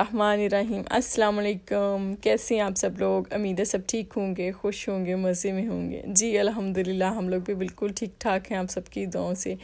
अस्सलाम वालेकुम कैसे हैं आप सब लोग उम्मीद है सब ठीक होंगे खुश होंगे मज़े में होंगे जी अल्हम्दुलिल्लाह हम लोग भी बिल्कुल ठीक ठाक हैं आप सबकी दुआओं से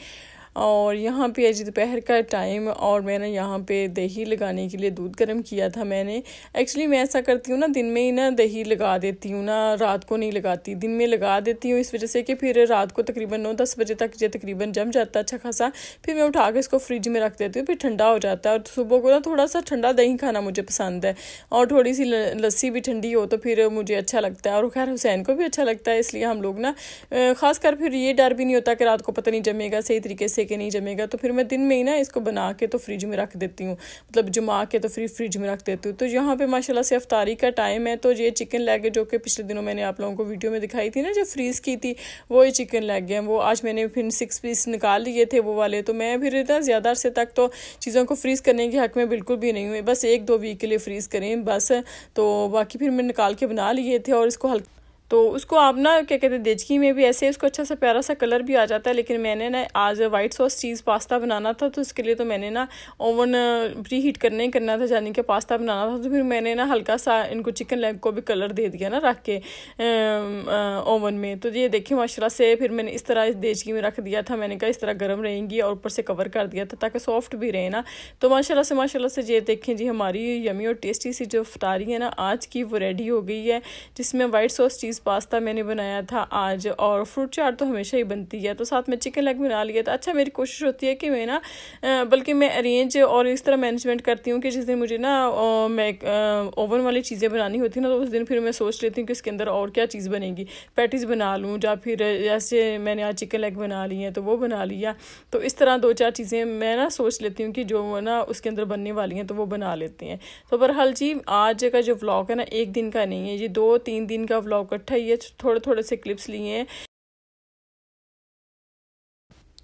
और यहाँ पे आज दोपहर का टाइम और मैंने यहाँ पे दही लगाने के लिए दूध गर्म किया था मैंने एक्चुअली मैं ऐसा करती हूँ ना दिन में ही ना दही लगा देती हूँ ना रात को नहीं लगाती दिन में लगा देती हूँ इस वजह से कि फिर रात को तकरीबन नौ दस बजे तक ये तकरीबन जम जाता है अच्छा खासा फिर मैं उठा के इसको फ्रिज में रख देती हूँ फिर ठंडा हो जाता है और सुबह को ना थोड़ा सा ठंडा दही खाना मुझे पसंद है और थोड़ी सी लस्सी भी ठंडी हो तो फिर मुझे अच्छा लगता है और खैर हुसैन को भी अच्छा लगता है इसलिए हम लोग ना खासकर फिर ये डर भी नहीं होता कि रात को पता नहीं जमेगा सही तरीके से के नहीं जमेगा तो फिर मैं दिन में ही ना इसको बना के तो फ्रिज में रख देती हूँ मतलब जमा के तो फिर फ्रिज में रख देती हूँ तो यहाँ पे माशाला से अफ्तारी का टाइम है तो ये चिकन लेग जो कि पिछले दिनों मैंने आप लोगों को वीडियो में दिखाई थी ना जो फ्रीज़ की थी वो ये चिकन लेग है वो आज मैंने फिर सिक्स पीस निकाल लिए थे वो वाले तो मैं फिर इतना ज़्यादा अरसे तक तो चीज़ों को फ्रीज़ करने के हक में बिल्कुल भी नहीं हुई बस एक दो वीक के लिए फ्रीज़ करें बस तो बाकी फिर मैं निकाल के बना लिए थे और इसको हल्का तो उसको आप ना क्या कहते हैं देचकी में भी ऐसे उसको अच्छा सा प्यारा सा कलर भी आ जाता है लेकिन मैंने ना आज वाइट सॉस चीज़ पास्ता बनाना था तो उसके लिए तो मैंने ना ओवन प्री हीट करने ही करना था यानी के पास्ता बनाना था तो फिर मैंने ना हल्का सा इनको चिकन लेग को भी कलर दे दिया ना रख के ओवन में तो ये देखिए माशाला से फिर मैंने इस तरह इस देचकी में रख दिया था मैंने कहा इस तरह गर्म रहेंगी और ऊपर से कवर कर दिया था ताकि सॉफ्ट भी रहे ना तो माशाला से माशाला से ये देखें जी हमारी यमी और टेस्टी सी जो फटारी है ना आज की वो रेडी हो गई है जिसमें white sauce cheese cheese pasta मैंने बनाया था आज और फ्रूट चाट तो हमेशा ही बनती है तो साथ में चिकन लेग बना लिया था अच्छा मेरी कोशिश होती है कि मैं ना बल्कि मैं अरेंज और इस तरह मैनेजमेंट करती हूँ कि जिस दिन मुझे ना मैं ओवन वाली चीज़ें बनानी होती ना तो उस दिन फिर मैं सोच लेती हूँ कि इसके अंदर और क्या चीज़ बनेगी पैटीज़ बना लूँ या फिर जैसे मैंने आज चिकन लेग बना ली है तो वो बना लिया तो इस तरह दो चार चीज़ें मैं ना सोच लेती हूँ कि जो ना उसके अंदर बनने वाली हैं तो वो बना लेती हैं तो बहरहाल जी आज का जो व्लॉग है ना एक दिन का नहीं है ये दो तीन दिन का व्लॉग का इकट्ठा थोड़े थोड़े से क्लिप्स लिए हैं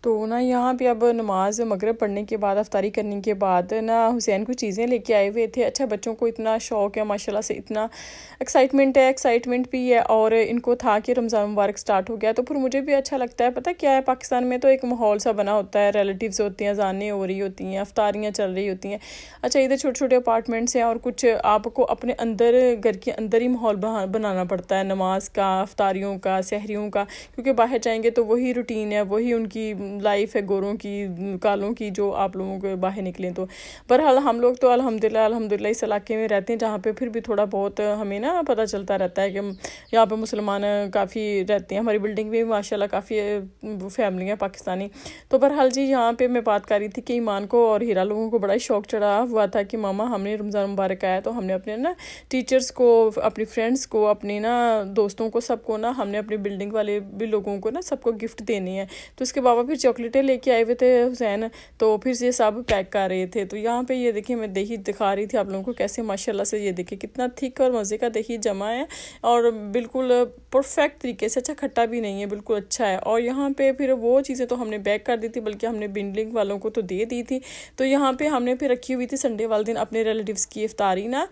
तो ना यहाँ पे अब नमाज मगरब पढ़ने के बाद अफ्तारी करने के बाद ना हुसैन कुछ चीज़ें लेके आए हुए थे अच्छा बच्चों को इतना शौक है माशाल्लाह से इतना एक्साइटमेंट है एक्साइटमेंट भी है और इनको था कि रमज़ान मुबारक स्टार्ट हो गया तो फिर मुझे भी अच्छा लगता है पता क्या है पाकिस्तान में तो एक माहौल सा बना होता है रिलेटिव्स होती हैं जानें हो रही होती हैं अफ्तारियाँ चल रही होती हैं अच्छा इधर छोटे छोटे अपार्टमेंट्स हैं और कुछ आपको अपने अंदर घर के अंदर ही माहौल बनाना पड़ता है नमाज का अफ्तारियों का शहरीों का क्योंकि बाहर जाएंगे तो वही रूटीन है वही उनकी लाइफ है गोरों की कालों की जो आप लोगों के बाहर निकलें तो बहरहाल हम लोग तो अलहमदिल्ला अलहमदिल्ला इस इलाके में रहते हैं जहाँ पर फिर भी थोड़ा बहुत हमें ना पता चलता रहता है कि यहाँ पर मुसलमान काफ़ी रहते हैं हमारी बिल्डिंग में भी काफ़ी फैमिली है पाकिस्तानी तो बहरहाल जी यहाँ पर मैं बात कर रही थी कि ईमान को और हीरा लोगों को बड़ा ही शौक चढ़ा हुआ था कि मामा हमने रमज़ान मुबारक आया तो हमने अपने ना टीचर्स को अपनी फ्रेंड्स को अपने ना दोस्तों को सबको ना हमने अपनी बिल्डिंग वाले भी लोगों को ना सबको गिफ्ट देनी है तो इसके बाबा फिर चॉकलेटें लेके आए हुए थे हुसैन तो फिर ये सब पैक कर रहे थे तो यहाँ पे ये देखिए मैं देखी दिखा रही थी आप लोगों को कैसे माशाल्लाह से ये देखिए कितना थिक और मज़े का देखिए जमा है और बिल्कुल परफेक्ट तरीके से अच्छा खट्टा भी नहीं है बिल्कुल अच्छा है और यहाँ पर फिर वो चीज़ें तो हमने पैक कर दी थी बल्कि हमने बिंडलिंग वालों को तो दे दी थी तो यहाँ पर हमने फिर रखी हुई थी संडे वाले दिन अपने रिलेटिवस की इफ्तारी ना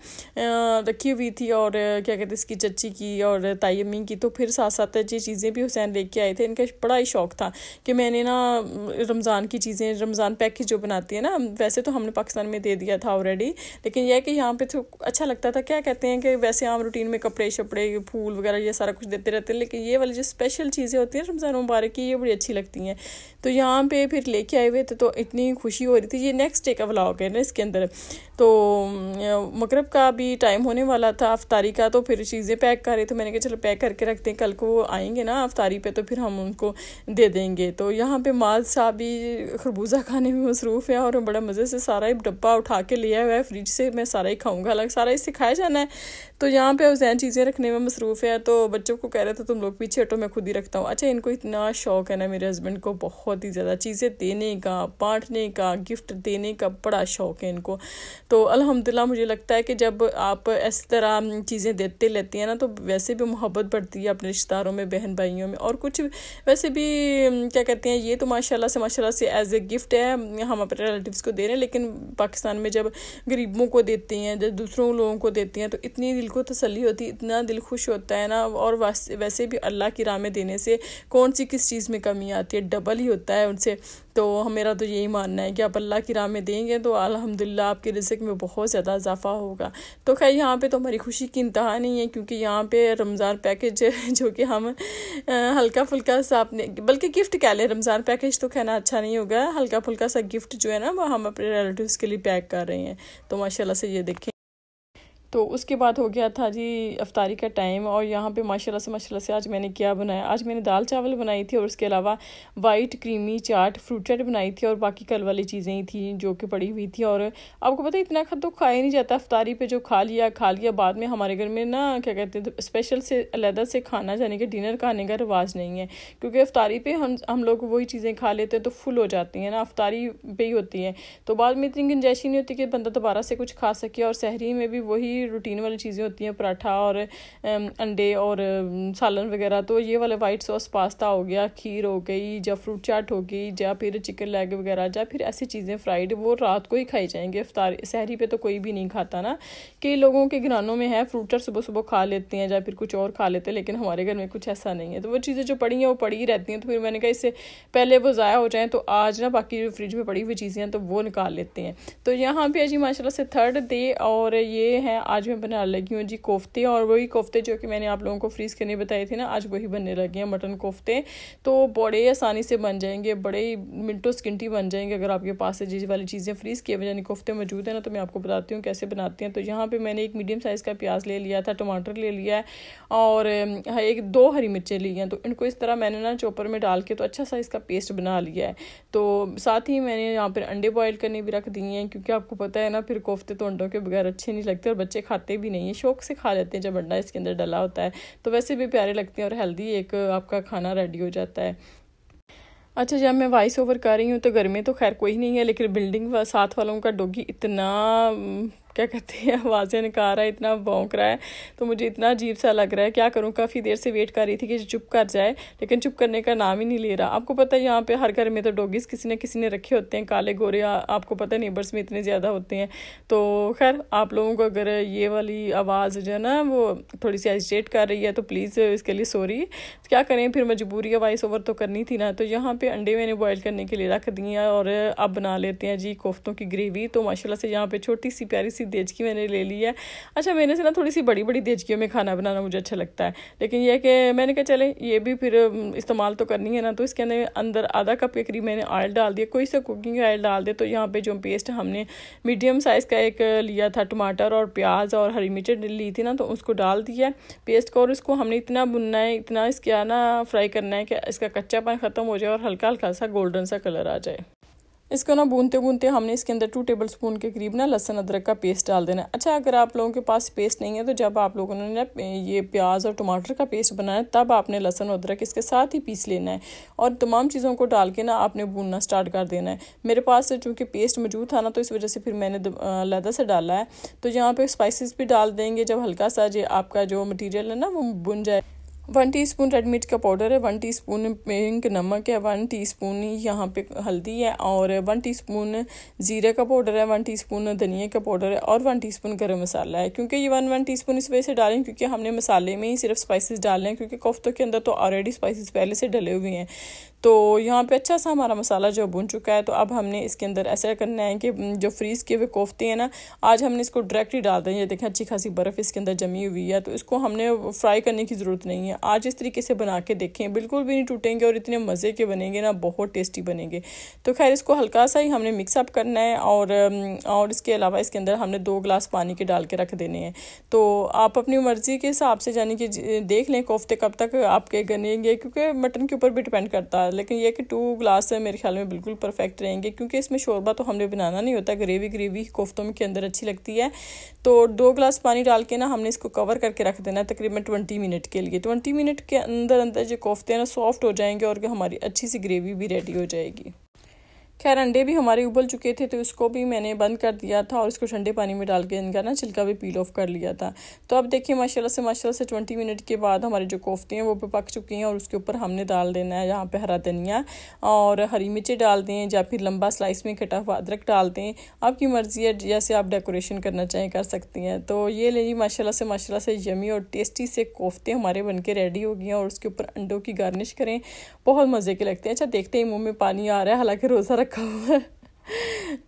रखी हुई थी और क्या कहते इसकी चच्ची की और ताई अम्मी की तो फिर साथ साथ ये चीज़ें भी हुसैन लेके आए थे इनका बड़ा ही शौक था कि मैंने ना ना रमज़ान की चीज़ें रमज़ान पैकेज जो बनाती है ना वैसे तो हमने पाकिस्तान में दे दिया था ऑलरेडी लेकिन यह है कि यहाँ पे तो अच्छा लगता था क्या कहते हैं कि वैसे आम रूटीन में कपड़े शपड़े फूल वगैरह ये सारा कुछ देते रहते हैं लेकिन ये वाली जो स्पेशल चीज़ें होती हैं रमज़ान मुबारक की ये बड़ी अच्छी लगती हैं तो यहाँ पर फिर लेके आए हुए थे तो इतनी खुशी हो रही थी ये नेक्स्ट डे का व्लॉग है ना इसके अंदर तो मगरब का भी टाइम होने वाला था अफ्तारी का तो फिर चीज़ें पैक कर रही थे मैंने कहा चलो पैक करके रखते हैं कल को वो आएंगे ना अफ्तारी पे तो फिर हम उनको दे देंगे तो यहाँ पे माल साहब भी खरबूजा खाने में मसरूफ़ है और बड़ा मज़े से सारा ही डब्बा उठा के लिया हुआ है फ्रिज से मैं सारा ही खाऊंगा अलग सारा ही सिखाया जाना है तो यहाँ पे उसैन चीज़ें रखने में मसरूफ़ है तो बच्चों को कह रहे थे तुम लोग पीछे हटो मैं खुद ही रखता हूँ अच्छा इनको इतना शौक है ना मेरे हस्बैंड को बहुत ही ज़्यादा चीज़ें देने का बांटने का गिफ्ट देने का बड़ा शौक है इनको तो अलहमदिल्ला मुझे लगता है कि जब आप इस तरह चीज़ें देते लेते हैं ना तो वैसे भी मोहब्बत बढ़ती है अपने रिश्तेदारों में बहन भाइयों में और कुछ वैसे भी क्या कहते हैं ये ये तो माशाल्लाह से माशाल्लाह से एज ए गिफ्ट है हम अपने रिलेटिव्स को दे रहे हैं लेकिन पाकिस्तान में जब गरीबों को देते हैं जब दूसरों लोगों को देते हैं तो इतनी दिल को तसली होती है इतना दिल खुश होता है ना और वैसे भी अल्लाह की राह में देने से कौन सी किस चीज़ में कमी आती है डबल ही होता है उनसे तो मेरा तो यही मानना है कि आप अल्लाह की राह में देंगे तो अलहमदिल्ला आपके रिजक में बहुत ज़्यादा इजाफा होगा तो खैर यहाँ पे तो हमारी खुशी की इंतहा नहीं है क्योंकि यहाँ पे रमज़ान पैकेज जो कि हम हल्का फुल्का सा अपने बल्कि गिफ्ट कह लें रमज़ान चार पैकेज तो खाना अच्छा नहीं होगा हल्का फुल्का सा गिफ्ट जो है ना वो हम अपने रिलेटिव्स के लिए पैक कर रहे हैं तो माशाल्लाह से ये देखें तो उसके बाद हो गया था जी अफ्तारी का टाइम और यहाँ पे माशाल्लाह से माशाल्लाह से आज मैंने क्या बनाया आज मैंने दाल चावल बनाई थी और उसके अलावा वाइट क्रीमी चाट फ्रूट चाट बनाई थी और बाकी कल वाली चीज़ें ही थी जो कि पड़ी हुई थी और आपको पता है इतना खा तो खाया नहीं जाता अफ्तारी पे जो खा लिया खा लिया बाद में हमारे घर में ना क्या कहते हैं स्पेशल से अलहदा से खाना जाने का डिनर खाने का रिवाज़ नहीं है क्योंकि अफ्तारी पर हम हम लोग वही चीज़ें खा लेते हैं तो फुल हो जाती हैं ना अफ्तारी पर ही होती है तो बाद में इतनी गुंजाइश ही नहीं होती कि बंदा दोबारा से कुछ खा सके और शहरी में भी वही भी रूटीन वाली चीज़ें होती हैं पराठा और अंडे और सालन वगैरह तो ये वाला वाइट सॉस पास्ता हो गया खीर हो गई या फ्रूट चाट हो गई या फिर चिकन लेग वगैरह या फिर ऐसी चीज़ें फ्राइड वो रात को ही खाई जाएंगे अफ्तार शहरी पर तो कोई भी नहीं खाता ना कई लोगों के घरानों में है फ्रूट चाट सुबह सुबह खा लेते हैं या फिर कुछ और खा लेते हैं लेकिन हमारे घर में कुछ ऐसा नहीं है तो वो चीज़ें जो पड़ी हैं वो पड़ी रहती हैं तो फिर मैंने कहा इससे पहले वो ज़ाया हो जाएँ तो आज ना बाकी जो फ्रिज में पड़ी हुई चीज़ें हैं तो वो निकाल लेते हैं तो यहाँ पे जी माशाल्लाह से थर्ड डे और ये है आज मैं बनाने लगी हूँ जी कोफ्ते और वही कोफ्ते जो कि मैंने आप लोगों को फ्रीज़ करने बताए थे ना आज वही बनने लगे हैं मटन कोफ्ते तो बड़े आसानी से बन जाएंगे बड़े मिनटों स्किंटी बन जाएंगे अगर आपके पास से जिस वाली चीज़ें फ्रीज़ किए हुए यानी कोफ्ते मौजूद है ना तो मैं आपको बताती हूँ कैसे बनाती हैं तो यहाँ पर मैंने एक मीडियम साइज़ का प्याज ले लिया था टमाटर ले लिया है और हाँ, एक दो हरी मिर्चें ली हैं तो इनको इस तरह मैंने ना चोपर में डाल के तो अच्छा सा इसका पेस्ट बना लिया है तो साथ ही मैंने यहाँ पर अंडे बॉयल करने भी रख दिए हैं क्योंकि आपको पता है ना फिर कोफ्ते तो अंडों के बगैर अच्छे नहीं लगते और बच्चे खाते भी नहीं है शौक से खा लेते हैं जब अंडा इसके अंदर डला होता है तो वैसे भी प्यारे लगते हैं और हेल्दी एक आपका खाना रेडी हो जाता है अच्छा जब मैं वॉइस ओवर कर रही हूँ तो घर में तो खैर कोई नहीं है लेकिन बिल्डिंग व साथ वालों का डोगी इतना क्या कहते हैं आवाज़ें निकाल रहा है इतना भौंक रहा है तो मुझे इतना अजीब सा लग रहा है क्या करूँ काफ़ी देर से वेट कर रही थी कि चुप कर जाए लेकिन चुप करने का नाम ही नहीं ले रहा आपको पता है यहाँ पे हर घर में तो डॉगीज़ किसी न किसी ने रखे होते हैं काले गोरे आपको पता है नेबर्स में इतने ज़्यादा होते हैं तो खैर आप लोगों को अगर ये वाली आवाज़ जो है ना वो थोड़ी सी एजिटेट कर रही है तो प्लीज़ इसके लिए सॉरी तो क्या करें फिर मजबूरी वॉइस ओवर तो करनी थी ना तो यहाँ पर अंडे मैंने बॉयल करने के लिए रख दिए और अब बना लेते हैं जी कोफ्तों की ग्रेवी तो माशाला से यहाँ पर छोटी सी प्यारी सी सी देचकी मैंने ले ली है अच्छा मैंने से ना थोड़ी सी बड़ी बड़ी देचकियों में खाना बनाना मुझे अच्छा लगता है लेकिन यह कि मैंने कहा चले ये भी फिर इस्तेमाल तो करनी है ना तो इसके अंदर अंदर आधा कप के करीब मैंने ऑयल डाल दिया कोई सा कुकिंग ऑयल डाल दे तो यहाँ पे जो पेस्ट हमने मीडियम साइज़ का एक लिया था टमाटर और प्याज और हरी मिर्च ली थी ना तो उसको डाल दिया पेस्ट को और इसको हमने इतना बुनना है इतना इसका ना फ्राई करना है कि इसका कच्चापन ख़त्म हो जाए और हल्का हल्का सा गोल्डन सा कलर आ जाए इसको ना भूनते भूनते हमने इसके अंदर टू टेबल स्पून के करीब ना लहसन अदरक का पेस्ट डाल देना अच्छा अगर आप लोगों के पास पेस्ट नहीं है तो जब आप लोगों ने ना ये प्याज और टमाटर का पेस्ट बनाया है तब आपने लहसन और अदरक इसके साथ ही पीस लेना है और तमाम चीज़ों को डाल के ना आपने भूनना स्टार्ट कर देना है मेरे पास चूँकि पेस्ट मौजूद था ना तो इस वजह से फिर मैंने लहदा से डाला है तो यहाँ पर स्पाइसिस भी डाल देंगे जब हल्का सा जो आपका जो मटीरियल है ना वो बुन जाए वन टीस्पून रेड मिर्च का पाउडर है वन टीस्पून पिंक नमक है वन टीस्पून यहाँ पे हल्दी है और वन टीस्पून ज़ीरे का पाउडर है वन टीस्पून धनिया का पाउडर है और वन टीस्पून गरम मसाला है क्योंकि ये वन वन टीस्पून इस वजह से डालें क्योंकि हमने मसाले में ही सिर्फ स्पाइसेस डाले हैं क्योंकि कोफ्तों के अंदर तो ऑलरेडी स्पाइसेस पहले से डले हुए हैं तो यहाँ पे अच्छा सा हमारा मसाला जो बुन चुका है तो अब हमने इसके अंदर ऐसा करना है कि जो फ्रीज़ किए हुए कोफ्ते हैं ना आज हमने इसको डायरेक्ट ही डाल दें ये देखें अच्छी खासी बर्फ़ इसके अंदर जमी हुई है तो इसको हमने फ्राई करने की ज़रूरत नहीं है आज इस तरीके से बना के देखें बिल्कुल भी नहीं टूटेंगे और इतने मज़े के बनेंगे ना बहुत टेस्टी बनेंगे तो खैर इसको हल्का सा ही हमने मिक्सअप करना है और और इसके अलावा इसके अंदर हमने दो ग्लास पानी के डाल के रख देने हैं तो आप अपनी मर्ज़ी के हिसाब से यानी कि देख लें कोफ्ते कब तक आपके गनेंगे क्योंकि मटन के ऊपर भी डिपेंड करता है लेकिन यह कि टू ग्लास तो मेरे ख्याल में बिल्कुल परफेक्ट रहेंगे क्योंकि इसमें शोरबा तो हमने बनाना नहीं होता ग्रेवी ग्रेवी कोफ्तों के अंदर अच्छी लगती है तो दो ग्लास पानी डाल के ना हमने इसको कवर करके रख देना है तकरीबन ट्वेंटी मिनट के लिए ट्वेंटी मिनट के अंदर अंदर जो कोफ्ते हैं ना सॉफ्ट हो जाएंगे और हमारी अच्छी सी ग्रेवी भी रेडी हो जाएगी खैर अंडे भी हमारे उबल चुके थे तो इसको भी मैंने बंद कर दिया था और इसको ठंडे पानी में डाल के इनका ना छिलका भी पील ऑफ कर लिया था तो अब देखिए माशाल्लाह से माशाल्लाह से ट्वेंटी मिनट के बाद हमारे जो कोफ्ते हैं वो पक चुके हैं और उसके ऊपर हमने डाल देना है यहाँ पे हरा धनिया और हरी मिर्चें डाल दें या फिर लंबा स्लाइस में कटा हुआ अदरक डाल दें आपकी मर्ज़ी है जैसे आप डेकोरेशन करना चाहें कर सकती हैं तो ये ले जी माशाला से माशाला से यमी और टेस्टी से कोफ्ते हमारे बन के रेडी हो गए हैं और उसके ऊपर अंडों की गार्निश करें बहुत मज़े के लगते हैं अच्छा देखते हैं मुँह में पानी आ रहा है हालाँकि रोज़ा रख cola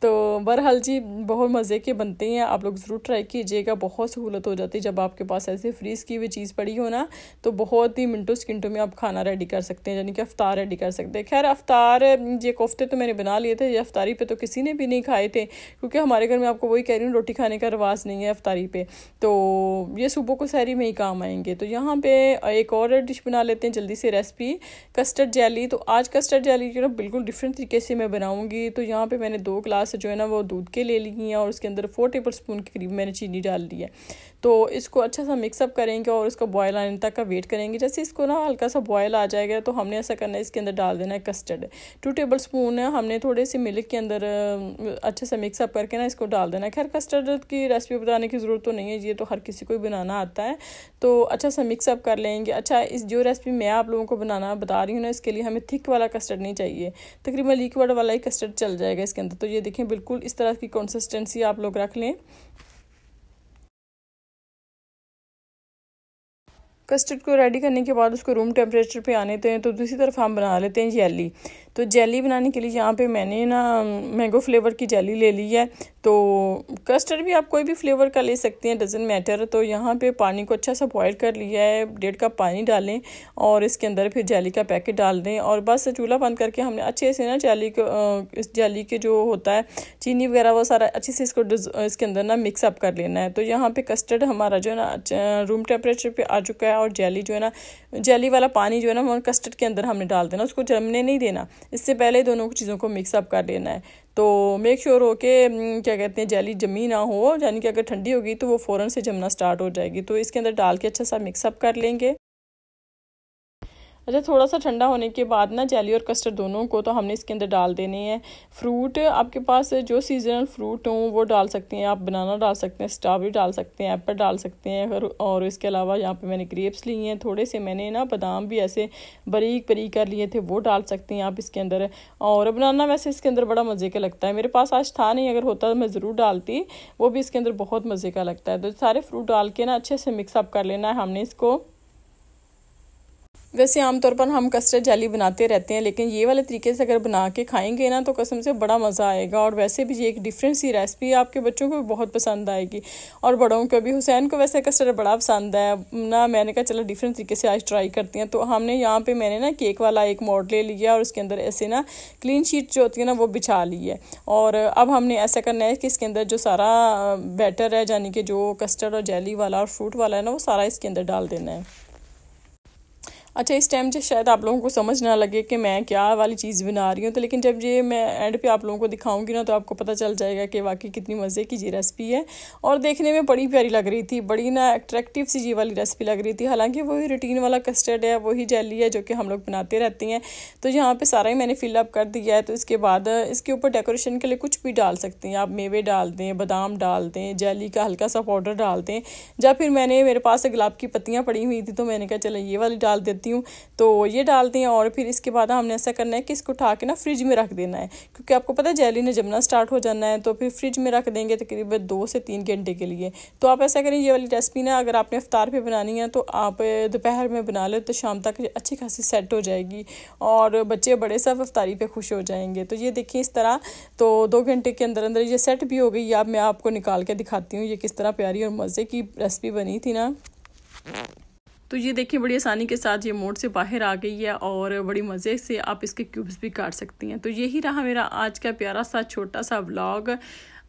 तो बहरहाल जी बहुत मज़े के बनते हैं आप लोग ज़रूर ट्राई कीजिएगा बहुत सहूलत हो जाती है जब आपके पास ऐसे फ्रीज़ की हुई चीज़ पड़ी हो ना तो बहुत ही मिनटों सेकेंडों में आप खाना रेडी कर सकते हैं यानी कि अफ्तार रेडी कर सकते हैं खैर अफ्तार ये कोफ्ते तो मैंने बना लिए थे ये अफ्तारी पे तो किसी ने भी नहीं खाए थे क्योंकि हमारे घर में आपको वही कह रही हूँ रोटी खाने का रवाज नहीं है अफ्तारी पर तो ये सुबह को सैरी में ही काम आएंगे तो यहाँ पर एक और डिश बना लेते हैं जल्दी से रेसिपी कस्टर्ड जैली तो आज कस्टर्ड जैली जो ना बिल्कुल डिफरेंट तरीके से मैं बनाऊँगी तो यहाँ पर मैंने दो ग्लास जो है ना वो दूध के ले ली हैं और उसके अंदर फोर टेबल स्पून के करीब मैंने चीनी डाल दी है तो इसको अच्छा सा मिक्सअप करेंगे और इसको बॉयल आने तक का वेट करेंगे जैसे इसको ना हल्का सा बॉयल आ जाएगा तो हमने ऐसा करना है इसके अंदर डाल देना है कस्टर्ड टू टेबल स्पून हमने थोड़े से मिल्क के अंदर अच्छे से मिक्सअप करके ना इसको डाल देना है खैर कस्टर्ड की रेसिपी बताने की ज़रूरत तो नहीं है ये तो हर किसी को ही बनाना आता है तो अच्छा सा मिक्सअप कर लेंगे अच्छा इस जो रेसिपी मैं आप लोगों को बनाना बता रही हूँ ना इसके लिए हमें थिक वाला कस्टर्ड नहीं चाहिए तकरीबन लिक्विड वाला ही कस्टर्ड चल जाएगा इसके अंदर तो ये देखें बिल्कुल इस तरह की कंसिस्टेंसी आप लोग रख लें कस्टर्ड को रेडी करने के बाद उसको रूम टेम्परेचर पे आने देते हैं तो दूसरी तरफ हम बना लेते हैं जेली तो जेली बनाने के लिए यहाँ पे मैंने ना मैंगो फ्लेवर की जेली ले ली है तो कस्टर्ड भी आप कोई भी फ्लेवर का ले सकते हैं डजेंट मैटर तो यहाँ पे पानी को अच्छा सा बॉयल कर लिया है डेढ़ कप पानी डालें और इसके अंदर फिर जाली का पैकेट डाल दें और बस चूल्हा बंद करके हमने अच्छे से ना जाली को इस जाली के जो होता है चीनी वगैरह वो सारा अच्छे से इसको इसके अंदर ना मिक्सअप कर लेना है तो यहाँ पर कस्टर्ड हमारा जो है ना रूम टेम्परेचर पर आ चुका है और जैली जो है ना जैली वाला पानी जो है ना कस्टर्ड के अंदर हमने डाल देना उसको जमने नहीं देना इससे पहले दोनों चीज़ों को मिक्सअप कर लेना है तो मेक श्योर हो के mm, क्या कहते हैं जैली जमी ना हो यानी कि अगर ठंडी होगी तो वो फ़ौरन से जमना स्टार्ट हो जाएगी तो इसके अंदर डाल के अच्छा सा मिक्सअप कर लेंगे अच्छा थोड़ा सा ठंडा होने के बाद ना जेली और कस्टर्ड दोनों को तो हमने इसके अंदर डाल देने हैं फ्रूट आपके पास जो सीजनल फ्रूट हों वो डाल सकते हैं आप बनाना डाल सकते हैं स्ट्रॉबेरी डाल सकते हैं एप्पल डाल सकते हैं अगर और इसके अलावा यहाँ पे मैंने ग्रेप्स लिए हैं थोड़े से मैंने ना बादाम भी ऐसे बरीक बरीक कर लिए थे वो डाल सकते हैं आप इसके अंदर और बनाना वैसे इसके अंदर बड़ा मज़े का लगता है मेरे पास आज था नहीं अगर होता तो मैं ज़रूर डालती वो भी इसके अंदर बहुत मज़े का लगता है तो सारे फ्रूट डाल के ना अच्छे से मिक्सअप कर लेना है हमने इसको वैसे आमतौर पर हम कस्टर्ड जाली बनाते रहते हैं लेकिन ये वाले तरीके से अगर बना के खाएंगे ना तो कसम से बड़ा मज़ा आएगा और वैसे भी ये एक डिफरेंट सी रेसिपी आपके बच्चों को भी बहुत पसंद आएगी और बड़ों को भी हुसैन को वैसे कस्टर्ड बड़ा पसंद है ना मैंने कहा चलो डिफरेंट तरीके से आज ट्राई करती हैं तो हमने यहाँ पर मैंने ना केक वाला एक मोड ले लिया और उसके अंदर ऐसे ना क्लीन शीट जो होती है ना वो बिछा ली है और अब हमने ऐसा करना है कि इसके अंदर जो सारा बैटर है यानी कि जो कस्टर्ड और जेली वाला और फ्रूट वाला है ना वो सारा इसके अंदर डाल देना है अच्छा इस टाइम जो शायद आप लोगों को समझ ना लगे कि मैं क्या वाली चीज़ बना रही हूँ तो लेकिन जब ये मैं एंड पे आप लोगों को दिखाऊंगी ना तो आपको पता चल जाएगा कि वाकई कितनी मज़े की ये रेसिपी है और देखने में बड़ी प्यारी लग रही थी बड़ी ना अट्रैक्टिव सी ये वाली रेसिपी लग रही थी हालांकि वही रूटीन वाला कस्टर्ड है वही जेली है जो कि हम लोग बनाते रहते हैं तो यहाँ पर सारा ही मैंने फिलअप कर दिया है तो इसके बाद इसके ऊपर डेकोरेशन के लिए कुछ भी डाल सकते हैं आप मेवे डाल दें बादाम डाल दें जेली का हल्का सा पाउडर डाल दें या फिर मैंने मेरे पास गुलाब की पत्तियाँ पड़ी हुई थी तो मैंने कहा चलो ये वाली डाल देते लेती हूँ तो ये डालते हैं और फिर इसके बाद हमने ऐसा करना है कि इसको उठा के ना फ्रिज में रख देना है क्योंकि आपको पता है जेली ने जमना स्टार्ट हो जाना है तो फिर फ्रिज में रख देंगे तकरीबन दो से तीन घंटे के लिए तो आप ऐसा करें ये वाली रेसिपी ना अगर आपने अफ्तार पर बनानी है तो आप दोपहर में बना लें तो शाम तक अच्छी खासी सेट हो जाएगी और बच्चे बड़े सब अफ्तारी पर खुश हो जाएंगे तो ये देखिए इस तरह तो दो घंटे के अंदर अंदर ये सेट भी हो गई अब मैं आपको निकाल के दिखाती हूँ ये किस तरह प्यारी और मज़े की रेसिपी बनी थी ना तो ये देखें बड़ी आसानी के साथ ये मोड से बाहर आ गई है और बड़ी मज़े से आप इसके क्यूब्स भी काट सकती हैं तो यही रहा मेरा आज का प्यारा सा छोटा सा ब्लॉग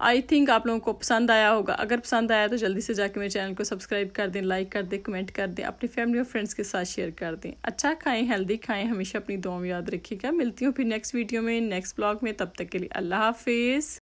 आई थिंक आप लोगों को पसंद आया होगा अगर पसंद आया तो जल्दी से जाके मेरे चैनल को सब्सक्राइब कर दें लाइक कर दें कमेंट कर दें अपनी फैमिली और फ्रेंड्स के साथ शेयर कर दें अच्छा खाएं हेल्दी खाएं हमेशा अपनी दुआ याद रखिएगा मिलती हूँ फिर नेक्स्ट वीडियो में नेक्स्ट ब्लॉग में तब तक के लिए अल्लाह हाफिज़